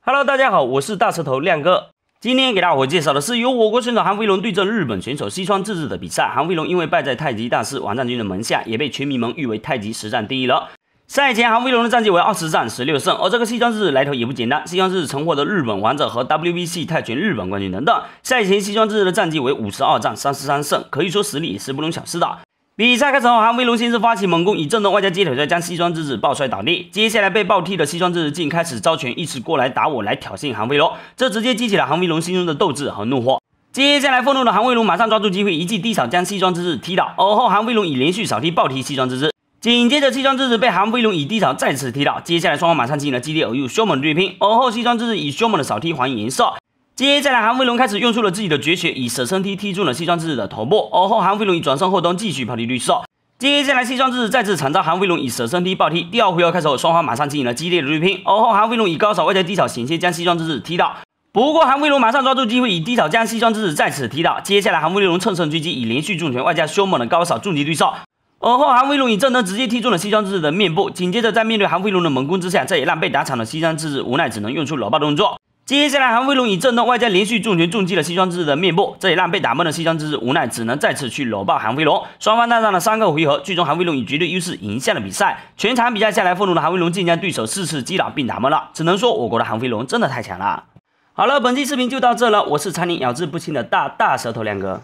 Hello，大家好，我是大舌头亮哥。今天给大伙介绍的是由我国选手韩飞龙对阵日本选手西川智志的比赛。韩飞龙因为败在太极大师王占军的门下，也被拳迷们誉为太极实战第一了。赛前，韩飞龙的战绩为二十战十六胜，而这个西川智志来头也不简单，西川智志曾获得日本王者和 WBC 泰拳日本冠军等等。赛前，西川智志的战绩为五十二战三十三胜，可以说实力也是不容小视的。比赛开始后，韩飞龙先是发起猛攻，以震动外加接腿再将西装之子抱摔倒地。接下来被暴踢的西装之子竟开始招拳，一次过来打我来挑衅韩飞龙，这直接激起了韩飞龙心中的斗志和怒火。接下来愤怒的韩飞龙马上抓住机会，一记低扫将西装之子踢倒。而后韩飞龙以连续扫踢暴踢西装之子，紧接着西装之子被韩飞龙以低扫再次踢倒。接下来双方马上进行了激烈而又凶猛的对拼。而后西装之子以凶猛的扫踢还颜色。接下来，韩飞龙开始用出了自己的绝学，以舍身踢踢中了西装之子的头部，而后韩飞龙以转身后蹬继续跑离绿色。接下来，西装之子再次惨遭韩飞龙以舍身踢暴踢。第二回合开始，后，双方马上进行了激烈的对拼，而后韩飞龙以高扫外加低扫险些将西装之子踢倒，不过韩飞龙马上抓住机会以低扫将西装之子再次踢倒。接下来，韩飞龙乘胜追击，以连续重拳外加凶猛的高扫重击对手，而后韩飞龙以正蹬直接踢中了西装之子的面部，紧接着在面对韩飞龙的猛攻之下，这也让被打惨的西装之子无奈只能用出老爆动作。接下来，韩飞龙以震动外加连续重拳重击了西装之子的面部，这也让被打懵的西装之子无奈只能再次去搂抱韩飞龙。双方大战了三个回合，最终韩飞龙以绝对优势赢下了比赛。全场比赛下来，愤怒的韩飞龙竟将对手四次击倒并打懵了。只能说，我国的韩飞龙真的太强了。好了，本期视频就到这了，我是常年咬字不清的大大舌头亮哥。